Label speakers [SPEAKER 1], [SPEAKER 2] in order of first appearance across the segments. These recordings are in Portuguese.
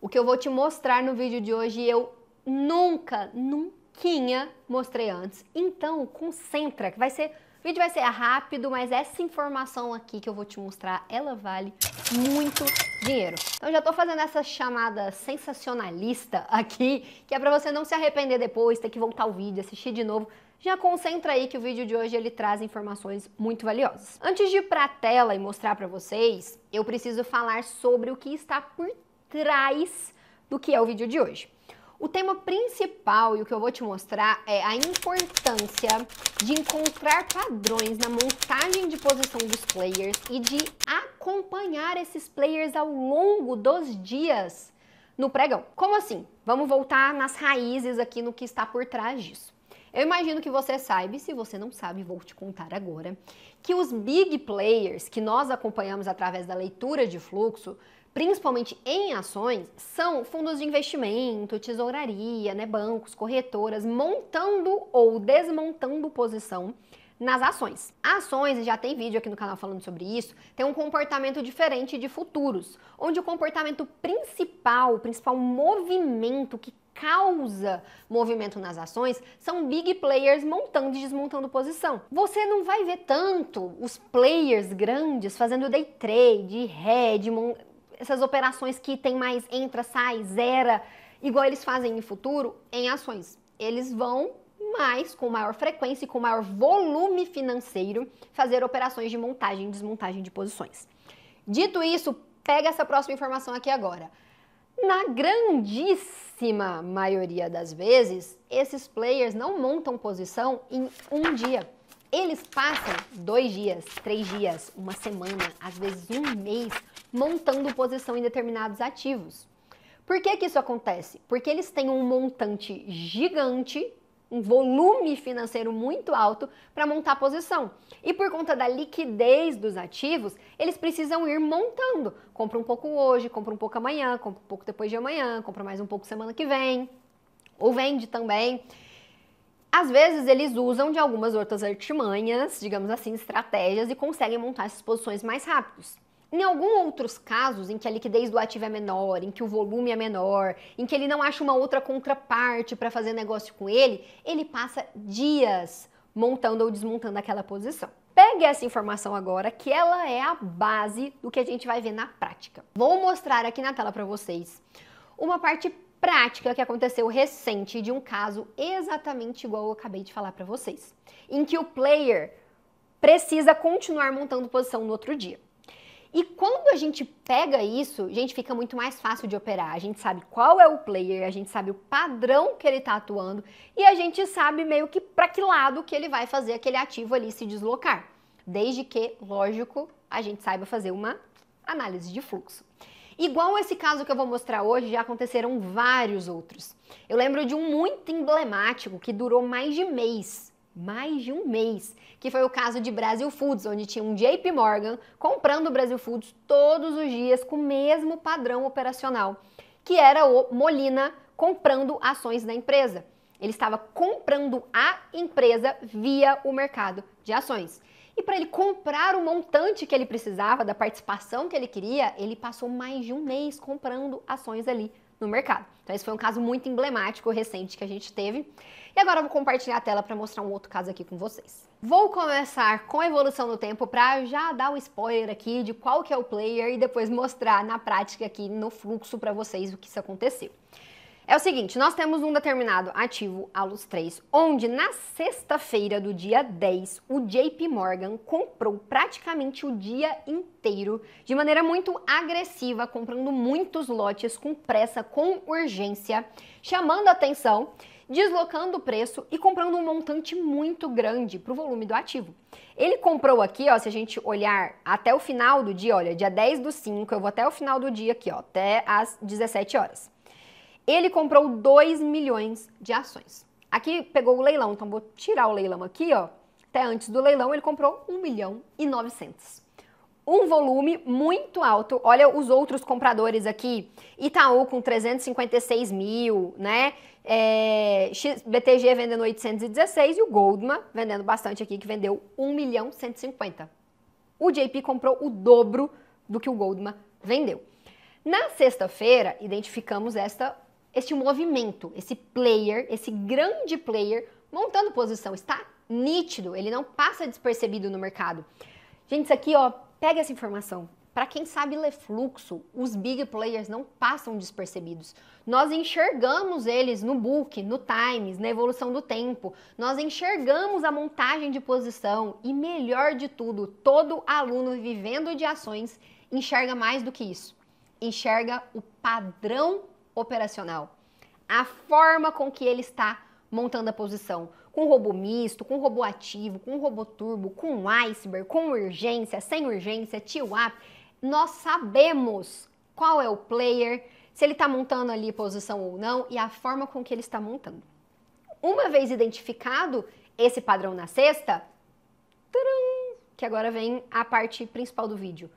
[SPEAKER 1] O que eu vou te mostrar no vídeo de hoje eu nunca, nunca mostrei antes. Então, concentra, que vai ser, o vídeo vai ser rápido, mas essa informação aqui que eu vou te mostrar, ela vale muito dinheiro. Então já tô fazendo essa chamada sensacionalista aqui, que é para você não se arrepender depois, ter que voltar o vídeo, assistir de novo. Já concentra aí que o vídeo de hoje ele traz informações muito valiosas. Antes de ir para a tela e mostrar para vocês, eu preciso falar sobre o que está por trás do que é o vídeo de hoje. O tema principal e o que eu vou te mostrar é a importância de encontrar padrões na montagem de posição dos players e de acompanhar esses players ao longo dos dias no pregão. Como assim? Vamos voltar nas raízes aqui no que está por trás disso. Eu imagino que você sabe, se você não sabe, vou te contar agora, que os big players que nós acompanhamos através da leitura de fluxo principalmente em ações, são fundos de investimento, tesouraria, né, bancos, corretoras, montando ou desmontando posição nas ações. Ações, já tem vídeo aqui no canal falando sobre isso, tem um comportamento diferente de futuros, onde o comportamento principal, o principal movimento que causa movimento nas ações são big players montando e desmontando posição. Você não vai ver tanto os players grandes fazendo day trade, hedge, essas operações que tem mais entra, sai, zera, igual eles fazem no futuro, em ações. Eles vão mais, com maior frequência e com maior volume financeiro, fazer operações de montagem e desmontagem de posições. Dito isso, pega essa próxima informação aqui agora. Na grandíssima maioria das vezes, esses players não montam posição em um dia. Eles passam dois dias, três dias, uma semana, às vezes um mês montando posição em determinados ativos. Por que, que isso acontece? Porque eles têm um montante gigante, um volume financeiro muito alto para montar posição. E por conta da liquidez dos ativos, eles precisam ir montando. Compra um pouco hoje, compra um pouco amanhã, compra um pouco depois de amanhã, compra mais um pouco semana que vem, ou vende também. Às vezes eles usam de algumas outras artimanhas, digamos assim, estratégias e conseguem montar essas posições mais rápidos. Em alguns outros casos, em que a liquidez do ativo é menor, em que o volume é menor, em que ele não acha uma outra contraparte para fazer negócio com ele, ele passa dias montando ou desmontando aquela posição. Pegue essa informação agora, que ela é a base do que a gente vai ver na prática. Vou mostrar aqui na tela para vocês uma parte prática que aconteceu recente de um caso exatamente igual eu acabei de falar para vocês, em que o player precisa continuar montando posição no outro dia. E quando a gente pega isso, a gente, fica muito mais fácil de operar. A gente sabe qual é o player, a gente sabe o padrão que ele está atuando e a gente sabe meio que para que lado que ele vai fazer aquele ativo ali se deslocar. Desde que, lógico, a gente saiba fazer uma análise de fluxo. Igual esse caso que eu vou mostrar hoje, já aconteceram vários outros. Eu lembro de um muito emblemático que durou mais de mês mais de um mês, que foi o caso de Brasil Foods, onde tinha um JP Morgan comprando Brasil Foods todos os dias com o mesmo padrão operacional, que era o Molina comprando ações da empresa. Ele estava comprando a empresa via o mercado de ações. E para ele comprar o montante que ele precisava, da participação que ele queria, ele passou mais de um mês comprando ações ali no mercado. Então, esse foi um caso muito emblemático recente que a gente teve. E agora eu vou compartilhar a tela para mostrar um outro caso aqui com vocês. Vou começar com a evolução do tempo para já dar o um spoiler aqui de qual que é o player e depois mostrar na prática aqui no fluxo para vocês o que isso aconteceu. É o seguinte, nós temos um determinado ativo, a Luz 3, onde na sexta-feira do dia 10, o JP Morgan comprou praticamente o dia inteiro, de maneira muito agressiva, comprando muitos lotes com pressa, com urgência, chamando atenção, deslocando o preço e comprando um montante muito grande para o volume do ativo. Ele comprou aqui, ó, se a gente olhar até o final do dia, olha, dia 10 do 5, eu vou até o final do dia aqui, ó, até as 17 horas. Ele comprou 2 milhões de ações. Aqui pegou o leilão, então vou tirar o leilão aqui, ó. Até antes do leilão ele comprou 1 milhão e 900. Um volume muito alto. Olha os outros compradores aqui. Itaú com 356 mil, né? É, BTG vendendo 816 e o Goldman vendendo bastante aqui, que vendeu 1 milhão 150. O JP comprou o dobro do que o Goldman vendeu. Na sexta-feira, identificamos esta este movimento, esse player, esse grande player montando posição. Está nítido, ele não passa despercebido no mercado. Gente, isso aqui, ó, pega essa informação. Para quem sabe ler fluxo, os big players não passam despercebidos. Nós enxergamos eles no book, no times, na evolução do tempo. Nós enxergamos a montagem de posição e melhor de tudo, todo aluno vivendo de ações enxerga mais do que isso. Enxerga o padrão operacional. A forma com que ele está montando a posição. Com robô misto, com robô ativo, com robô turbo, com iceberg, com urgência, sem urgência, tio-up. Nós sabemos qual é o player, se ele está montando ali posição ou não e a forma com que ele está montando. Uma vez identificado esse padrão na cesta, que agora vem a parte principal do vídeo.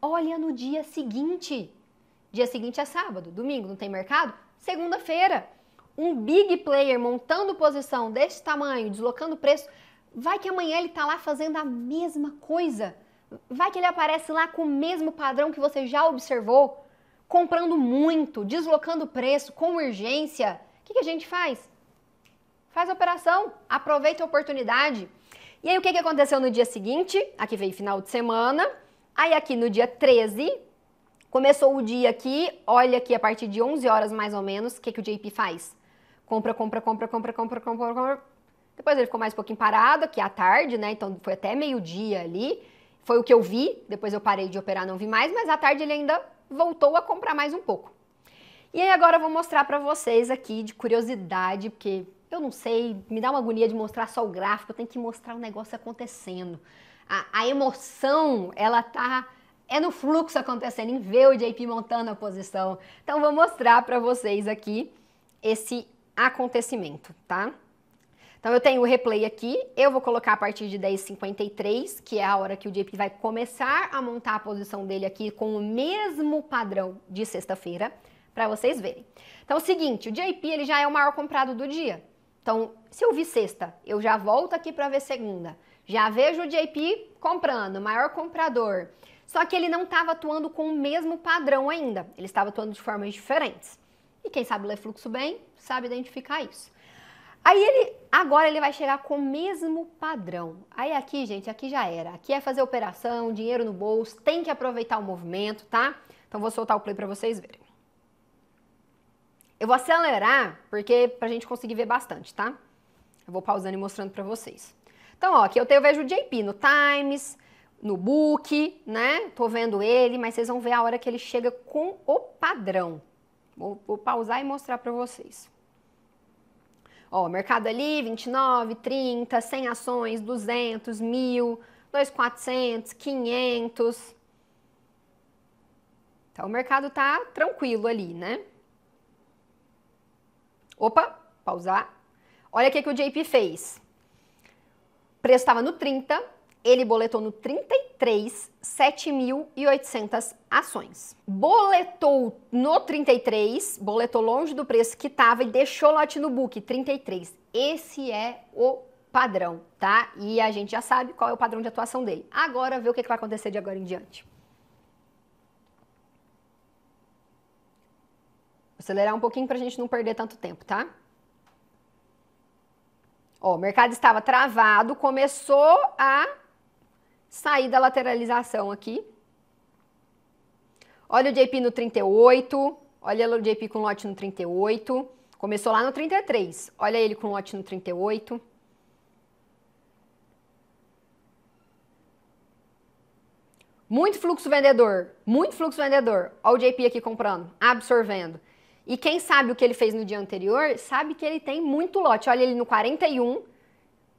[SPEAKER 1] Olha no dia seguinte Dia seguinte é sábado, domingo não tem mercado? Segunda-feira. Um big player montando posição desse tamanho, deslocando preço, vai que amanhã ele está lá fazendo a mesma coisa. Vai que ele aparece lá com o mesmo padrão que você já observou, comprando muito, deslocando preço, com urgência. O que, que a gente faz? Faz a operação, aproveita a oportunidade. E aí, o que, que aconteceu no dia seguinte? Aqui veio final de semana. Aí, aqui no dia 13, Começou o dia aqui, olha aqui a partir de 11 horas mais ou menos, o que, que o JP faz? Compra, compra, compra, compra, compra, compra, compra. Depois ele ficou mais um pouquinho parado, aqui à é tarde, né? Então foi até meio-dia ali. Foi o que eu vi, depois eu parei de operar, não vi mais, mas à tarde ele ainda voltou a comprar mais um pouco. E aí agora eu vou mostrar para vocês aqui de curiosidade, porque eu não sei, me dá uma agonia de mostrar só o gráfico, eu tenho que mostrar o negócio acontecendo. A, a emoção, ela tá é no fluxo acontecendo em ver o JP montando a posição. Então vou mostrar para vocês aqui esse acontecimento, tá? Então eu tenho o replay aqui, eu vou colocar a partir de 10h53, que é a hora que o JP vai começar a montar a posição dele aqui com o mesmo padrão de sexta-feira, para vocês verem. Então é o seguinte, o JP ele já é o maior comprado do dia. Então, se eu vi sexta, eu já volto aqui para ver segunda. Já vejo o JP comprando, maior comprador. Só que ele não estava atuando com o mesmo padrão ainda, ele estava atuando de formas diferentes. E quem sabe ler fluxo bem, sabe identificar isso. Aí ele, agora ele vai chegar com o mesmo padrão. Aí aqui, gente, aqui já era. Aqui é fazer operação, dinheiro no bolso, tem que aproveitar o movimento, tá? Então vou soltar o play para vocês verem. Eu vou acelerar, porque pra gente conseguir ver bastante, tá? Eu vou pausando e mostrando para vocês. Então, ó, aqui eu, tenho, eu vejo o JP no Times, no book, né? Tô vendo ele, mas vocês vão ver a hora que ele chega com o padrão. Vou, vou pausar e mostrar para vocês. Ó, mercado ali, 29, 30, 100 ações, 200, 1000, 2400, 500. Então o mercado tá tranquilo ali, né? Opa, pausar. Olha o que, que o JP fez. O preço estava no 30, ele boletou no 33 7.800 ações. Boletou no 33, boletou longe do preço que estava e deixou lote no book 33. Esse é o padrão, tá? E a gente já sabe qual é o padrão de atuação dele. Agora vê o que, que vai acontecer de agora em diante. Vou acelerar um pouquinho para a gente não perder tanto tempo, tá? Ó, o mercado estava travado, começou a sair da lateralização aqui. Olha o JP no 38, olha o JP com lote no 38. Começou lá no 33, olha ele com lote no 38. Muito fluxo vendedor, muito fluxo vendedor. Olha o JP aqui comprando, absorvendo. E quem sabe o que ele fez no dia anterior, sabe que ele tem muito lote. Olha ele no 41.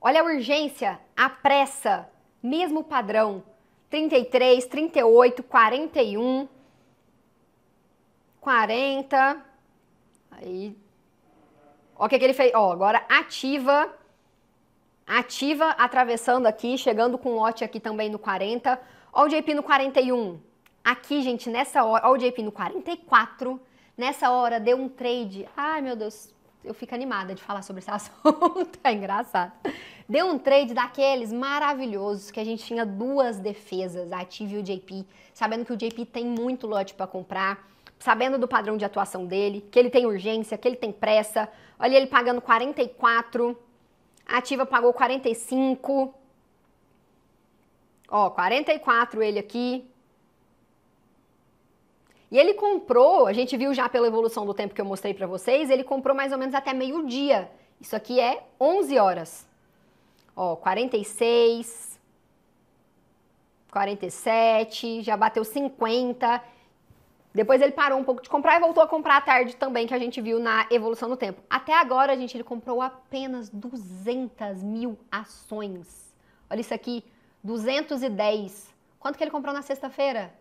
[SPEAKER 1] Olha a urgência, a pressa, mesmo padrão. 33, 38, 41, 40. Aí. Ó, o que, que ele fez? Ó, agora ativa. Ativa, atravessando aqui, chegando com lote aqui também no 40. Ó, o JP no 41. Aqui, gente, nessa hora. Ó, o JP no 44. Nessa hora deu um trade. Ai, meu Deus eu fico animada de falar sobre esse assunto, é engraçado. Deu um trade daqueles maravilhosos que a gente tinha duas defesas, a ative e o JP, sabendo que o JP tem muito lote para comprar, sabendo do padrão de atuação dele, que ele tem urgência, que ele tem pressa. Olha ele pagando 44, a ativa pagou 45. Ó, 44 ele aqui, e ele comprou, a gente viu já pela evolução do tempo que eu mostrei para vocês, ele comprou mais ou menos até meio-dia. Isso aqui é 11 horas. Ó, 46, 47, já bateu 50. Depois ele parou um pouco de comprar e voltou a comprar à tarde também, que a gente viu na evolução do tempo. Até agora, gente, ele comprou apenas 200 mil ações. Olha isso aqui, 210. Quanto que ele comprou na sexta-feira?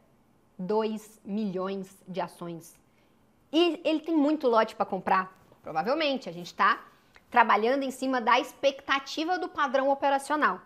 [SPEAKER 1] 2 milhões de ações. E ele tem muito lote para comprar? Provavelmente, a gente está trabalhando em cima da expectativa do padrão operacional.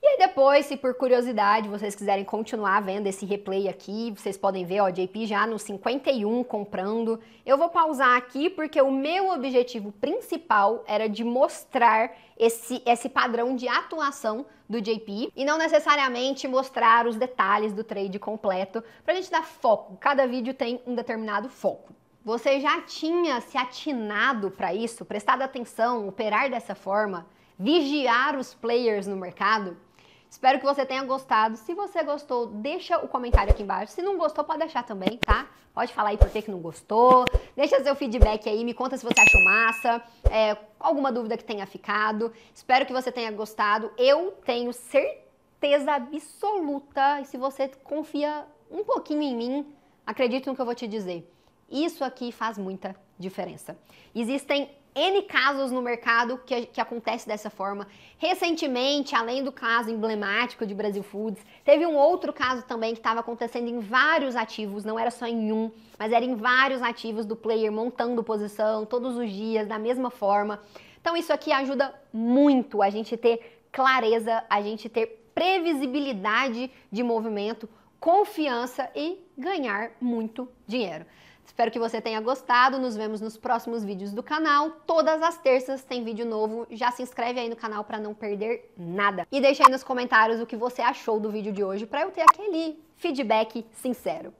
[SPEAKER 1] E aí depois, se por curiosidade vocês quiserem continuar vendo esse replay aqui, vocês podem ver, ó, JP já no 51 comprando. Eu vou pausar aqui porque o meu objetivo principal era de mostrar esse, esse padrão de atuação do JP e não necessariamente mostrar os detalhes do trade completo para a gente dar foco. Cada vídeo tem um determinado foco. Você já tinha se atinado para isso, prestado atenção, operar dessa forma, vigiar os players no mercado? Espero que você tenha gostado. Se você gostou, deixa o comentário aqui embaixo. Se não gostou, pode deixar também, tá? Pode falar aí por que, que não gostou. Deixa seu feedback aí, me conta se você achou massa, é, alguma dúvida que tenha ficado. Espero que você tenha gostado. Eu tenho certeza absoluta, e se você confia um pouquinho em mim, acredito no que eu vou te dizer. Isso aqui faz muita diferença. Existem N casos no mercado que, que acontece dessa forma. Recentemente, além do caso emblemático de Brasil Foods, teve um outro caso também que estava acontecendo em vários ativos, não era só em um, mas era em vários ativos do player montando posição todos os dias, da mesma forma. Então, isso aqui ajuda muito a gente ter clareza, a gente ter previsibilidade de movimento, confiança e ganhar muito dinheiro. Espero que você tenha gostado. Nos vemos nos próximos vídeos do canal. Todas as terças tem vídeo novo. Já se inscreve aí no canal para não perder nada. E deixa aí nos comentários o que você achou do vídeo de hoje para eu ter aquele feedback sincero.